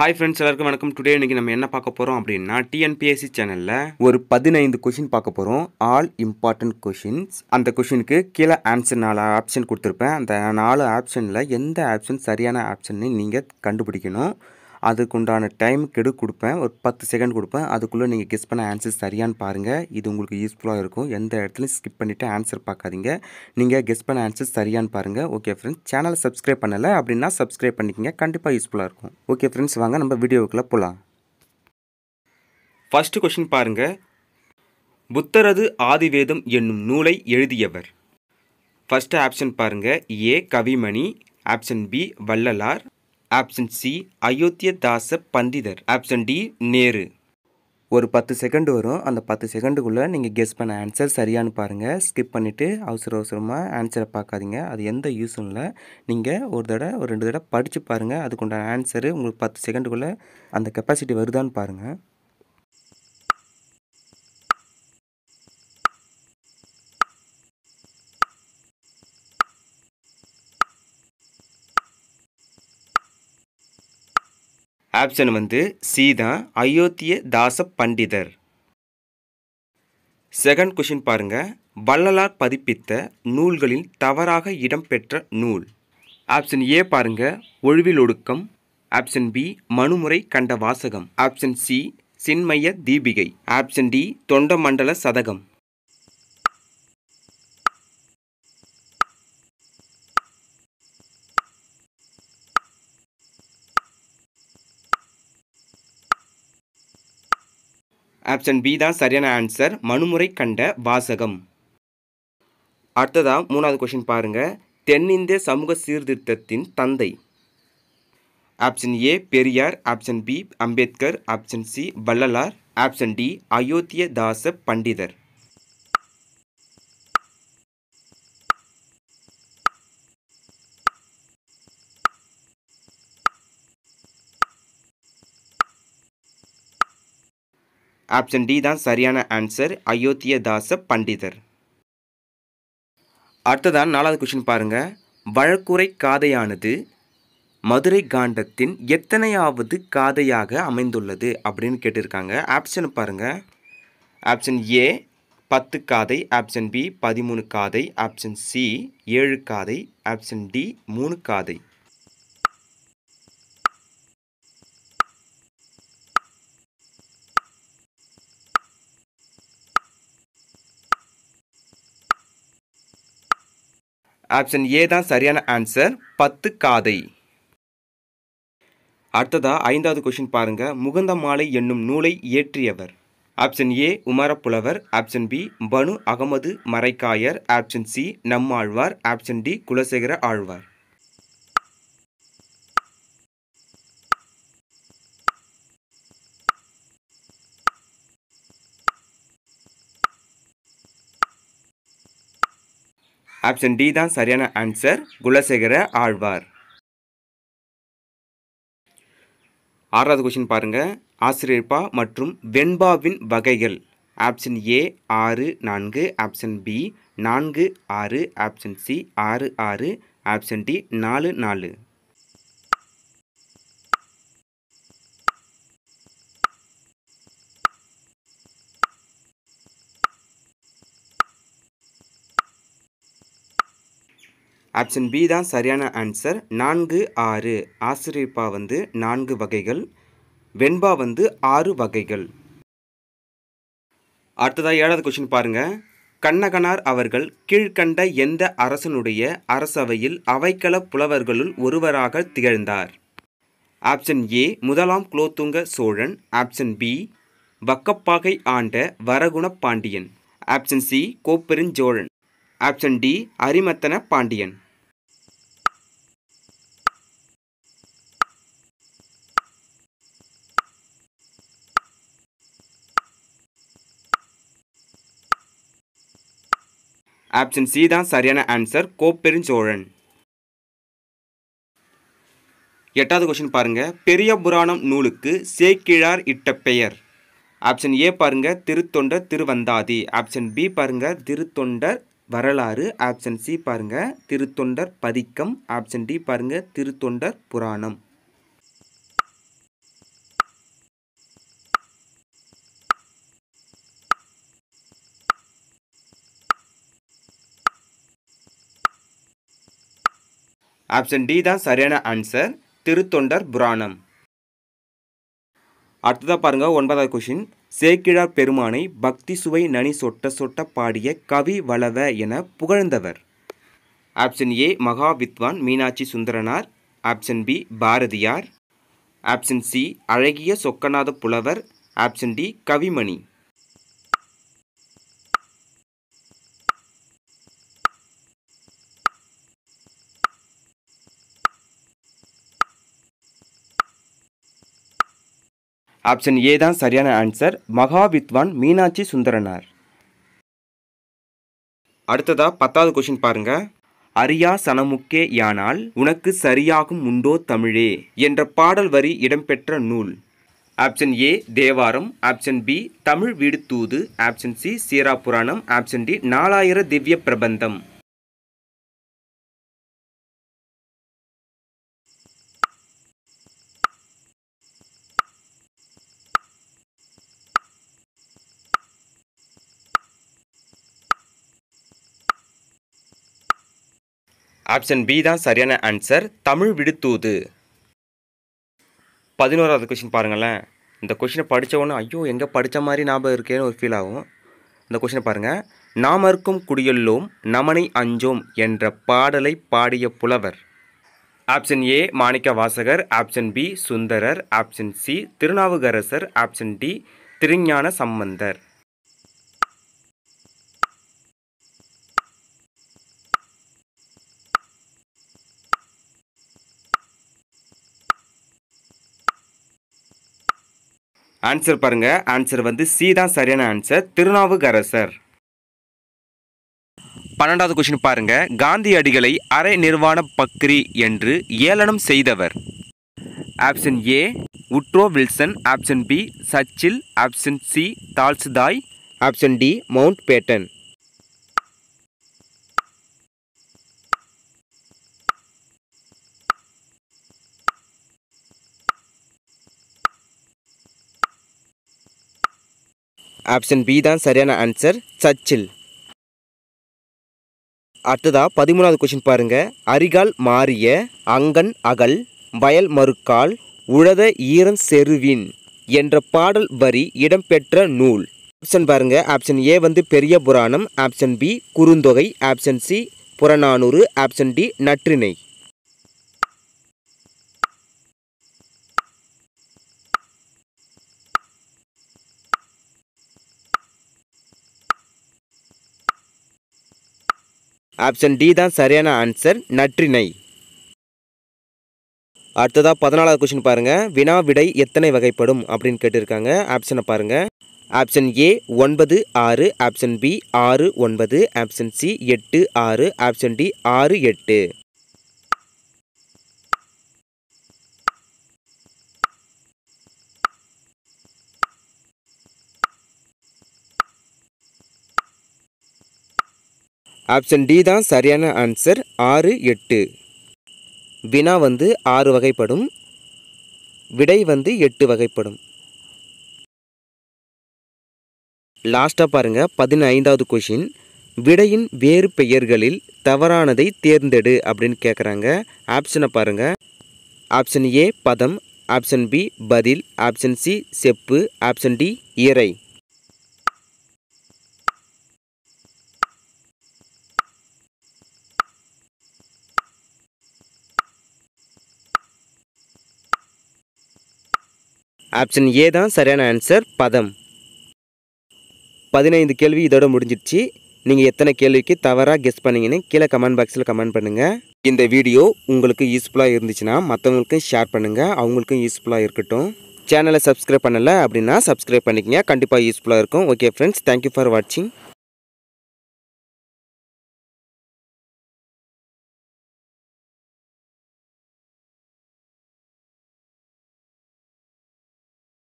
hi friends எல்லாருக்கும் வணக்கம் today இன்னைக்கு நம்ம என்ன பார்க்க போகிறோம் அப்படின்னா டிஎன்பிஎஸ்சி சேனலில் ஒரு பதினைந்து கொஷின் பார்க்க போகிறோம் ஆல் இம்பார்ட்டன்ட் கொஷின்ஸ் அந்த கொஷினுக்கு கீழே ஆப்ஷன் நாலு ஆப்ஷன் கொடுத்துருப்பேன் அந்த நாலு ஆப்ஷனில் எந்த ஆப்ஷன் சரியான ஆப்ஷன்னு நீங்கள் கண்டுபிடிக்கணும் அதுக்குண்டான டைம் கெடு கொடுப்பேன் ஒரு பத்து செகண்ட் கொடுப்பேன் அதுக்குள்ளே நீங்கள் கெஸ் பண்ண ஆன்சர் சரியான்னு பாருங்கள் இது உங்களுக்கு யூஸ்ஃபுல்லாக இருக்கும் எந்த இடத்துலையும் ஸ்கிப் பண்ணிவிட்டு ஆன்சர் பார்க்காதீங்க நீங்கள் கெஸ் பண்ண ஆன்சர் சரியான்னு பாருங்கள் ஓகே ஃப்ரெண்ட்ஸ் சேனலை சப்ஸ்கிரைப் பண்ணலை அப்படின்னா சப்ஸ்கிரைப் பண்ணிக்கோங்க கண்டிப்பாக யூஸ்ஃபுல்லாக இருக்கும் ஓகே ஃப்ரெண்ட்ஸ் வாங்க நம்ம வீடியோக்குள்ளே போகலாம் ஃபஸ்ட்டு கொஷின் பாருங்கள் புத்தரது ஆதிவேதம் என்னும் நூலை எழுதியவர் ஃபஸ்ட்டு ஆப்ஷன் பாருங்கள் A Kavimani option B Vallalar option C Dasa Pandithar option D Nehru ஒரு பத்து செகண்ட் வரும் அந்த பத்து செகண்டுக்குள்ளே நீங்கள் கெஸ் பண்ண ஆன்சர் சரியானு பாருங்கள் ஸ்கிப் பண்ணிவிட்டு அவசர அவசரமாக ஆன்சரை பார்க்காதீங்க அது எந்த யூஸும் இல்லை நீங்கள் ஒரு தடவை ஒரு ரெண்டு தடவை படித்து பாருங்கள் அதுக்குண்டான ஆன்சரு உங்களுக்கு பத்து செகண்டுக்குள்ளே அந்த கெப்பாசிட்டி வருதான்னு பாருங்கள் ஆப்ஷன் வந்து சி தான் அயோத்திய தாச பண்டிதர் செகண்ட் கொஷின் பாருங்கள் வள்ளலார் பதிப்பித்த நூல்களில் தவறாக இடம்பெற்ற நூல் ஆப்ஷன் ஏ பாருங்க ஒழுவில் ஒடுக்கம் option B Manumurai Kanda Vasagam option C Chinmaya Deepikai option D Thondaimandala Sathagam option B தான் சரியான ஆன்சர் மனுமுறை கண்ட வாசகம் அடுத்ததாக மூணாவது கொஷின் பாருங்கள் தென்னிந்திய சமூக சீர்திருத்தத்தின் தந்தை option A Periyar option B Ambedkar option C Vallalar option D Ayothiya Dasa Pandithar option D தான் சரியான ஆன்சர் அயோத்தியதாச பண்டிதர் அடுத்ததான் நாலாவது கொஷின் பாருங்கள் வழக்குரை காதையானது மதுரை காண்டத்தின் எத்தனையாவது காதையாக அமைந்துள்ளது அப்படின்னு கேட்டிருக்காங்க ஆப்ஷன் பாருங்கள் ஆப்ஷன் ஏ பத்து காதை ஆப்ஷன் பி பதிமூணு காதை ஆப்ஷன் சி ஏழு காதை ஆப்ஷன் டி மூணு காதை ஆப்ஷன் ஏ தான் சரியான ஆன்சர் பத்து காதை அடுத்ததாக ஐந்தாவது கொஷின் பாருங்கள் முகந்த மாலை என்னும் நூலை இயற்றியவர் option A Umarupulavar option B Banu Ahamed Marakkayar option C Nammalvar option D Kulasekara Alvar option D தான் சரியான ஆன்சர் குலசேகர ஆழ்வார் ஆறாவது கொஷின் பாருங்கள் ஆசிரியப்பா மற்றும் வெண்பாவின் வகைகள் ஆப்ஷன் ஏ ஆறு நான்கு ஆப்ஷன் பி நான்கு ஆறு ஆப்ஷன் சி ஆறு ஆறு ஆப்ஷன் டி நாலு நாலு ஆப்ஷன் பி தான் சரியான ஆன்சர் நான்கு ஆறு ஆசிரியப்பா வந்து நான்கு வகைகள் வெண்பா வந்து ஆறு வகைகள் அடுத்ததாக ஏழாவது கொஸ்டின் பாருங்கள் கண்ணகனார் அவர்கள் கீழ்கண்ட எந்த அரசனுடைய அரசவையில் அவைக்கள புலவர்களுள் ஒருவராக திகழ்ந்தார் ஆப்ஷன் ஏ முதலாம் குலோத்துங்க சோழன் ஆப்ஷன் பி வக்கப்பாகை ஆண்ட Varaguna Pandiyan option C Kopperuncholan option D Arimarthana Pandiyan option C தான் சரியான ஆன்சர் கோப்பெருஞ்சோழன் எட்டாவது கொஷின் பாருங்கள் பெரிய புராணம் நூலுக்கு சேக்கிழார் இட்ட பெயர் ஆப்ஷன் ஏ பாருங்க திருத்தொண்டர் திருவந்தாதி ஆப்ஷன் பி பாருங்க திருத்தொண்டர் வரலாறு ஆப்ஷன் சி பாருங்க திருத்தொண்டர் பதிக்கம் ஆப்ஷன் டி பாருங்க திருத்தொண்டர் புராணம் ஆப்ஷன் டி தான் சரியான ஆன்சர் திருத்தொண்டர் புராணம் அடுத்ததாக பாருங்கள் ஒன்பதாவது கொஷின் சேக்கிழார் பெருமானை பக்தி சுவை நனி சொட்ட சொட்ட பாடிய கவி வளவ என புகழ்ந்தவர் ஆப்ஷன் ஏ மகா வித்வான் Meenakshi Sundaranar option B Bharathiyar option C அழகிய Chokkanatha Pulavar option D Kavimani option A தான் சரியான ஆன்சர் மகா வித்வான் மீனாட்சி சுந்தரனார் அடுத்ததா பத்தாவது கொஸ்டின் பாருங்கள் அரியா சனமுக்கே யானால் உனக்கு சரியாகும் உண்டோ தமிழே என்ற பாடல் வரி இடம்பெற்ற நூல் option A Thevaram option B Tamil Vidu Thoothu option C சீரா புராணம் ஆப்ஷன் டி நாலாயிர திவ்ய பிரபந்தம் ஆப்ஷன் பி தான் சரியான ஆன்சர் தமிழ் விடுத்தூது பதினோராவது கொஷின் பாருங்களேன் இந்த கொஷினை படித்தவொன்னே ஐயோ எங்கே படித்த மாதிரி ஞாபகம் இருக்கேன்னு ஒரு ஃபீல் ஆகும் இந்த கொஷினை பாருங்கள் நாமர்க்கும் குடியுள்ளோம் நமனை அஞ்சோம் என்ற பாடலை பாடிய புலவர் option A Manikka Vasagar option B Sundarar option C Thirunavukkarasar option D Thirugnana Sambandar answer பாருங்கள் ஆன்சர் வந்து சி தான் சரியான ஆன்சர் திருநாவுக்கரசர் பன்னெண்டாவது கொஸ்டின் பாருங்க காந்தியடிகளை அரை நிர்வாண பக்ரி என்று ஏளனம் செய்தவர் option A Woodrow Wilson option B Churchill option C Tolstoy option D Mountbatten option B தான் சரியான ஆன்சர் சச்சில் அடுத்ததாக பதிமூணாவது கொஷின் பாருங்கள் அரிகால் மாறிய அங்கன் அகல் வயல் மறுக்கால் உழத ஈரன் செருவின் என்ற பாடல் வரி இடம்பெற்ற நூல் ஆப்ஷன் பாருங்கள் ஆப்ஷன் ஏ வந்து Periya Puranam option B Kurunthogai option C Purananuru option D Natrinai option D தான் சரியான ஆன்சர் நற்றினை அடுத்ததாக பதினாலாவது கொஸ்டின் பாருங்கள் வினா விடை எத்தனை வகைப்படும் அப்படின்னு கேட்டிருக்காங்க ஆப்ஷனை பாருங்கள் ஆப்ஷன் ஏ ஒன்பது ஆறு ஆப்ஷன் பி ஆறு ஒன்பது ஆப்ஷன் சி எட்டு ஆறு ஆப்ஷன் டி ஆறு எட்டு ஆப்ஷன் டி தான் சரியான ஆன்சர் ஆறு எட்டு வினா வந்து ஆறு வகைப்படும் விடை வந்து எட்டு வகைப்படும் லாஸ்ட்டாக பாருங்கள் பதினைந்தாவது கொஷின் விடையின் வேறு பெயர்களில் தவறானதை தேர்ந்தெடு அப்படின்னு கேட்குறாங்க ஆப்ஷனை பாருங்கள் ஆப்ஷன் ஏ பதம் ஆப்ஷன் பி பதில் ஆப்ஷன் சி செப்பு ஆப்ஷன் டி இறை ஆப்ஷன் ஏ தான் சரியான ஆன்சர் பதம் பதினைந்து கேள்வி இதோட முடிஞ்சிடுச்சு நீங்கள் எத்தனை கேள்விக்கு தவறாக கெஸ் பண்ணீங்கன்னு கீழே கமெண்ட் பாக்ஸில் கமெண்ட் பண்ணுங்கள் இந்த வீடியோ உங்களுக்கு யூஸ்ஃபுல்லாக இருந்துச்சுன்னா மற்றவங்களுக்கும் ஷேர் பண்ணுங்கள் அவங்களுக்கும் யூஸ்ஃபுல்லாக இருக்கட்டும் சேனலை சப்ஸ்கிரைப் பண்ணலை அப்படின்னா சப்ஸ்கிரைப் பண்ணிக்கங்க கண்டிப்பாக யூஸ்ஃபுல்லாக இருக்கும் ஓகே ஃப்ரெண்ட்ஸ் தேங்க்யூ ஃபார் வாட்சிங்